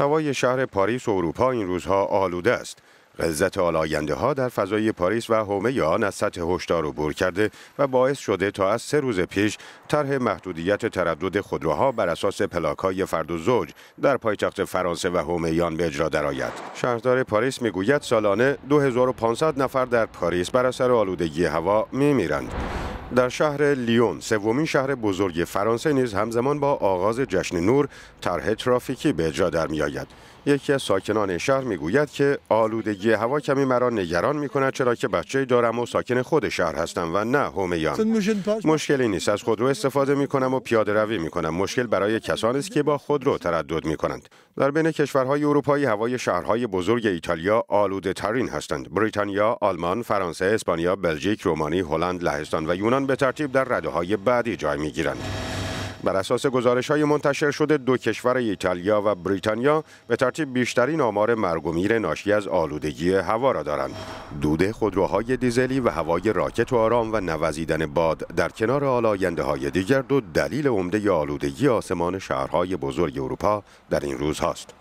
هوای شهر پاریس و اروپا این روزها آلوده است. غلظت آلاینده ها در فضای پاریس و حومه آن از سطح هشدار عبور کرده و باعث شده تا از سه روز پیش طرح محدودیت تردد خودروها بر اساس پلاک های فرد و زوج در پایتخت فرانسه و هومیان به اجرا درآید شهردار پاریس میگوید سالانه 2500 نفر در پاریس بر اثر آلودگی هوا میمیرند در شهر لیون سومین شهر بزرگ فرانسه نیز همزمان با آغاز جشن نور طرح ترافیکی به اجرا در میآید یکی از ساکنان شهر گوید که آلودگی هوا کمی مرا نگران می کند چرا که بچه دارم و ساکن خود شهر هستم و نه هومیان مشکلی نیست از خودرو استفاده می کنم و پیاده روی می کنم مشکل برای کسانی است که با خودرو تردد می کنند در بین کشورهای اروپایی هوای شهرهای بزرگ ایتالیا آلوده ترین هستند بریتانیا آلمان فرانسه اسپانیا بلژیک رومانی هلند لهستان و یونان به ترتیب در رده های بعدی جای می گیرند. بر اساس گزارش های منتشر شده دو کشور ایتالیا و بریتانیا به ترتیب بیشترین آمار مرگ و میر ناشی از آلودگی هوا را دارند. دود خودروهای دیزلی و هوای راکت و آرام و نوزیدن باد در کنار آلاینده های دیگر دو دلیل عمده آلودگی آسمان شهرهای بزرگ اروپا در این روز هاست.